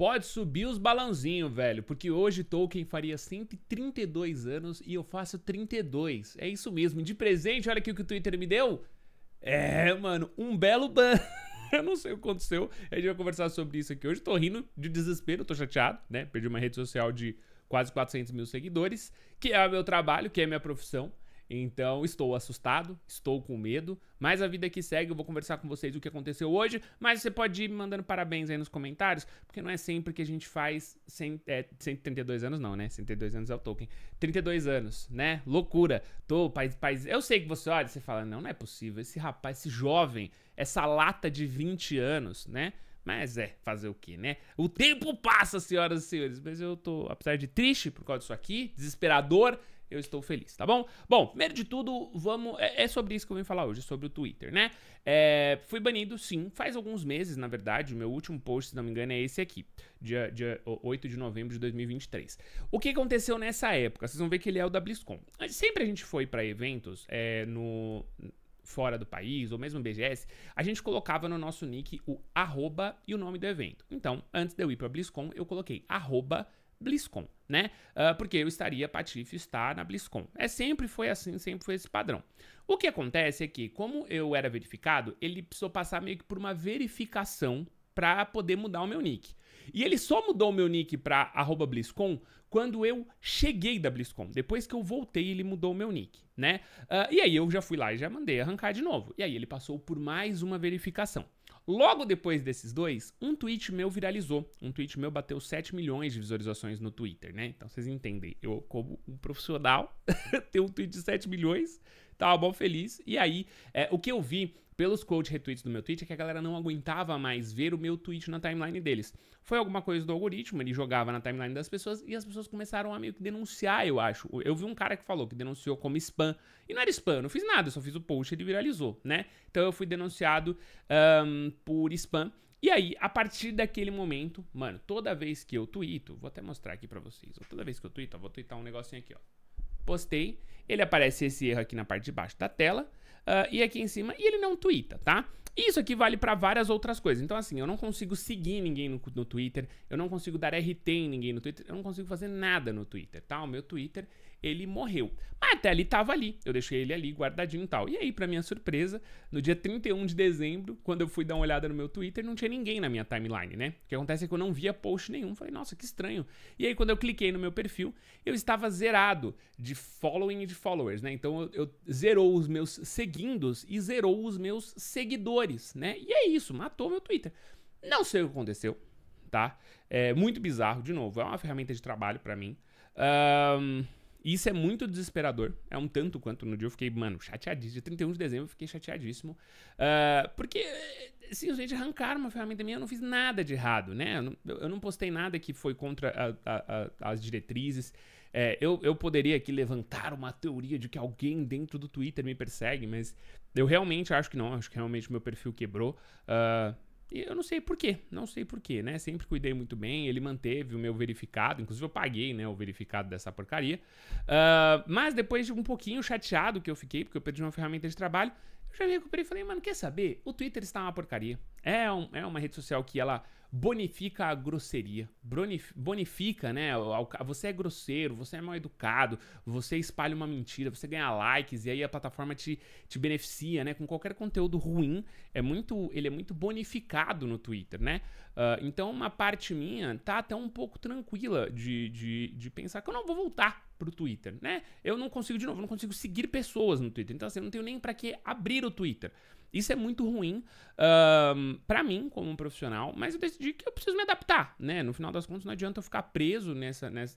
Pode subir os balãozinhos, velho, porque hoje Tolkien faria 132 anos e eu faço 32. É isso mesmo. De presente, olha aqui o que o Twitter me deu. É, mano, um belo ban. eu não sei o que aconteceu. A gente vai conversar sobre isso aqui hoje. Tô rindo de desespero, tô chateado, né? Perdi uma rede social de quase 400 mil seguidores, que é o meu trabalho, que é a minha profissão. Então, estou assustado, estou com medo, mas a vida que segue, eu vou conversar com vocês o que aconteceu hoje, mas você pode ir me mandando parabéns aí nos comentários, porque não é sempre que a gente faz 100, é, 132 anos não, né? 132 anos é o Tolkien. 32 anos, né? Loucura. Tô, paz, paz, eu sei que você olha e você fala, não, não é possível, esse rapaz, esse jovem, essa lata de 20 anos, né? Mas é, fazer o que, né? O tempo passa, senhoras e senhores. Mas eu tô, apesar de triste por causa disso aqui, desesperador, eu estou feliz, tá bom? Bom, primeiro de tudo, vamos. É, é, sobre isso que eu vim falar hoje, sobre o Twitter, né? É, fui banido, sim, faz alguns meses, na verdade. O meu último post, se não me engano, é esse aqui, dia, dia 8 de novembro de 2023. O que aconteceu nessa época? Vocês vão ver que ele é o da BlizzCon. Sempre a gente foi para eventos é, no fora do país, ou mesmo BGS, a gente colocava no nosso nick o arroba e o nome do evento. Então, antes de eu ir pra BlizzCon, eu coloquei arroba BlizzCon, né? Uh, porque eu estaria, Patife está na BlizzCon. É sempre foi assim, sempre foi esse padrão. O que acontece é que, como eu era verificado, ele precisou passar meio que por uma verificação para poder mudar o meu nick. E ele só mudou meu nick pra BlizzCon quando eu cheguei da BlizzCon. Depois que eu voltei, ele mudou meu nick, né? Uh, e aí eu já fui lá e já mandei arrancar de novo. E aí ele passou por mais uma verificação. Logo depois desses dois, um tweet meu viralizou. Um tweet meu bateu 7 milhões de visualizações no Twitter, né? Então vocês entendem. Eu, como um profissional, tenho um tweet de 7 milhões, tava bom feliz. E aí, é, o que eu vi pelos quote retweets do meu tweet é que a galera não aguentava mais ver o meu tweet na timeline deles. Foi alguma coisa do algoritmo, ele jogava na timeline das pessoas e as pessoas começaram a meio que denunciar, eu acho. Eu vi um cara que falou que denunciou como spam. E não era spam, eu não fiz nada, eu só fiz o post e ele viralizou, né? Então eu fui denunciado um, por spam. E aí, a partir daquele momento, mano, toda vez que eu tweeto, vou até mostrar aqui para vocês, toda vez que eu tweeto, ó, vou tweetar um negocinho aqui, ó postei. Ele aparece esse erro aqui na parte de baixo da tela. Uh, e aqui em cima, e ele não twitta, tá? E isso aqui vale para várias outras coisas. Então, assim, eu não consigo seguir ninguém no, no, Twitter, eu não consigo dar RT em ninguém no Twitter, eu não consigo fazer nada no Twitter, tá? O meu Twitter, ele morreu. Mas até ele tava ali, eu deixei ele ali guardadinho e tal. E aí, para minha surpresa, no dia 31 de dezembro, quando eu fui dar uma olhada no meu Twitter, não tinha ninguém na minha timeline, né? O que acontece é que eu não via post nenhum. Falei, nossa, que estranho. E aí, quando eu cliquei no meu perfil, eu estava zerado de following e de followers, né? Então, eu, eu zerou os meus seguindos e zerou os meus seguidores seguidores, né? E é isso, matou meu Twitter. Não sei o que aconteceu, tá? É muito bizarro, de novo, é uma ferramenta de trabalho para mim. Um, isso é muito desesperador. É um tanto quanto no dia eu fiquei, mano, chateadíssimo. Dia 31 de dezembro eu fiquei chateadíssimo. Uh, porque simplesmente arrancaram uma ferramenta minha, eu não fiz nada de errado, né? Eu não, eu não postei nada que foi contra a, a, a, as diretrizes. É, eu, eu poderia aqui levantar uma teoria de que alguém dentro do Twitter me persegue, mas eu realmente acho que não. Acho que realmente meu perfil quebrou. Uh, e eu não sei porquê, não sei porquê, né? Sempre cuidei muito bem, ele manteve o meu verificado, inclusive eu paguei, né, o verificado dessa porcaria. Uh, mas depois de um pouquinho chateado que eu fiquei, porque eu perdi uma ferramenta de trabalho, eu já me recuperei e falei, mano, quer saber? O Twitter está uma porcaria. É, um, é uma rede social que ela bonifica a grosseria. Bonifica, né? Você é grosseiro, você é mal educado, você espalha uma mentira, você ganha likes e aí a plataforma te, te beneficia, né? Com qualquer conteúdo ruim, é muito, ele é muito bonificado no Twitter, né? Uh, então, uma parte minha tá até um pouco tranquila de, de, de pensar que eu não vou voltar pro Twitter, né? Eu não consigo, de novo, não consigo seguir pessoas no Twitter. Então, assim, eu não tenho nem para que abrir o Twitter. Isso é muito ruim um, para mim como um profissional, mas eu decidi que eu preciso me adaptar, né? No final das contas, não adianta eu ficar preso nessa, nessa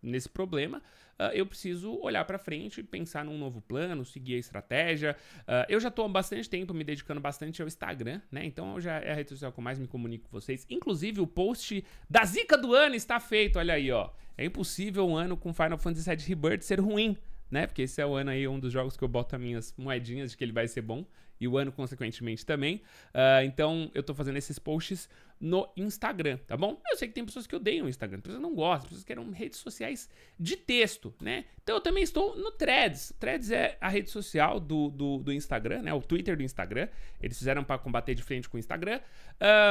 nesse problema. Uh, eu preciso olhar para frente, pensar num novo plano, seguir a estratégia. Uh, eu já estou há bastante tempo me dedicando bastante ao Instagram, né? Então já é a rede social que eu mais me comunico com vocês. Inclusive, o post da zica do ano está feito, olha aí, ó. É impossível um ano com Final Fantasy VII Rebirth ser ruim né? Porque esse é o ano aí, um dos jogos que eu boto as minhas moedinhas de que ele vai ser bom. E o ano, consequentemente, também. Uh, então, eu tô fazendo esses posts no Instagram, tá bom? Eu sei que tem pessoas que odeiam o Instagram, pessoas que não gostam, pessoas que querem redes sociais de texto, né? Então eu também estou no Threads. Threads é a rede social do, do, do Instagram, né? O Twitter do Instagram. Eles fizeram para combater de frente com o Instagram.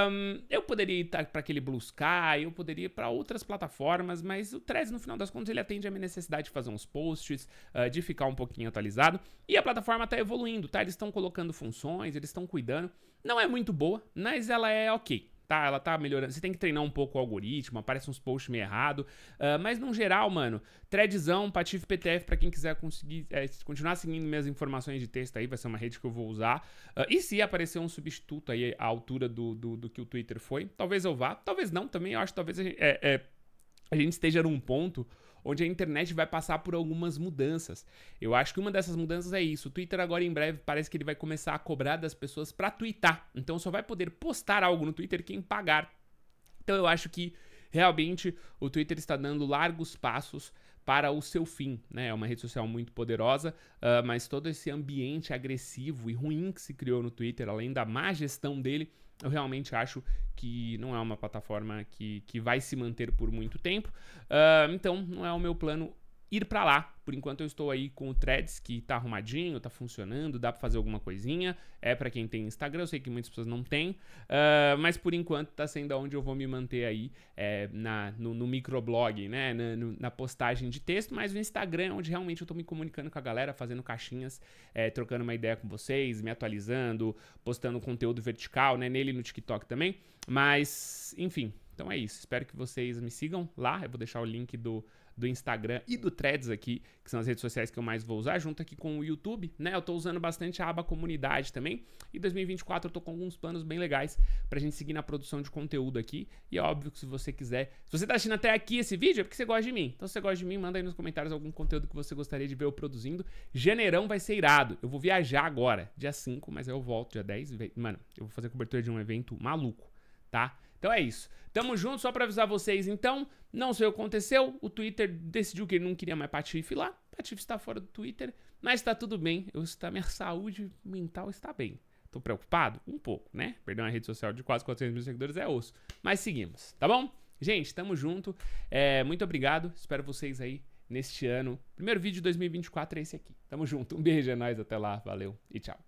Um, eu poderia ir para aquele Blue Sky, eu poderia ir para outras plataformas, mas o Threads, no final das contas, ele atende a minha necessidade de fazer uns posts, uh, de ficar um pouquinho atualizado. E a plataforma está evoluindo, tá? Eles estão colocando funções, eles estão cuidando. Não é muito boa, mas ela é ok tá, ela tá melhorando. Você tem que treinar um pouco o algoritmo, aparece uns posts meio errado. Uh, mas no geral, mano, threadzão, Patife PTF, para quem quiser conseguir é, continuar seguindo minhas informações de texto aí, vai ser uma rede que eu vou usar. Uh, e se aparecer um substituto aí à altura do, do, do, que o Twitter foi, talvez eu vá, talvez não também. Eu acho que talvez é, é a gente esteja num ponto onde a internet vai passar por algumas mudanças. Eu acho que uma dessas mudanças é isso. O Twitter agora em breve parece que ele vai começar a cobrar das pessoas para twittar. Então só vai poder postar algo no Twitter quem pagar. Então eu acho que realmente o Twitter está dando largos passos para o seu fim, né? É uma rede social muito poderosa, uh, mas todo esse ambiente agressivo e ruim que se criou no Twitter, além da má gestão dele, eu realmente acho que não é uma plataforma que, que vai se manter por muito tempo. Uh, então, não é o meu plano ir para lá. Por enquanto eu estou aí com o Threads que tá arrumadinho, tá funcionando, dá para fazer alguma coisinha. É para quem tem Instagram, eu sei que muitas pessoas não têm, uh, mas por enquanto tá sendo onde eu vou me manter aí é, na, no, no microblog, né, na, no, na, postagem de texto, mas no Instagram é onde realmente eu tô me comunicando com a galera, fazendo caixinhas, é, trocando uma ideia com vocês, me atualizando, postando conteúdo vertical, né, nele no TikTok também. Mas, enfim, então é isso. Espero que vocês me sigam lá. Eu vou deixar o link do do Instagram e do Threads aqui, que são as redes sociais que eu mais vou usar, junto aqui com o YouTube, né? Eu tô usando bastante a aba comunidade também. E 2024 eu tô com alguns planos bem legais pra gente seguir na produção de conteúdo aqui. E é óbvio que se você quiser, se você tá assistindo até aqui esse vídeo, é porque você gosta de mim. Então se você gosta de mim, manda aí nos comentários algum conteúdo que você gostaria de ver eu produzindo. Janeirão vai ser irado. Eu vou viajar agora, dia 5, mas aí eu volto dia 10. Mano, eu vou fazer cobertura de um evento maluco tá? Então é isso. Tamo junto, só pra avisar vocês então. Não sei o que aconteceu. O Twitter decidiu que ele não queria mais Patife lá. Patife está fora do Twitter, mas tá tudo bem. Eu está, minha saúde mental está bem. Tô preocupado? Um pouco, né? Perder uma rede social de quase 400 mil seguidores é osso. Mas seguimos, tá bom? Gente, tamo junto. É, muito obrigado. Espero vocês aí neste ano. Primeiro vídeo de 2024 é esse aqui. Tamo junto. Um beijo, é nóis. Até lá. Valeu e tchau.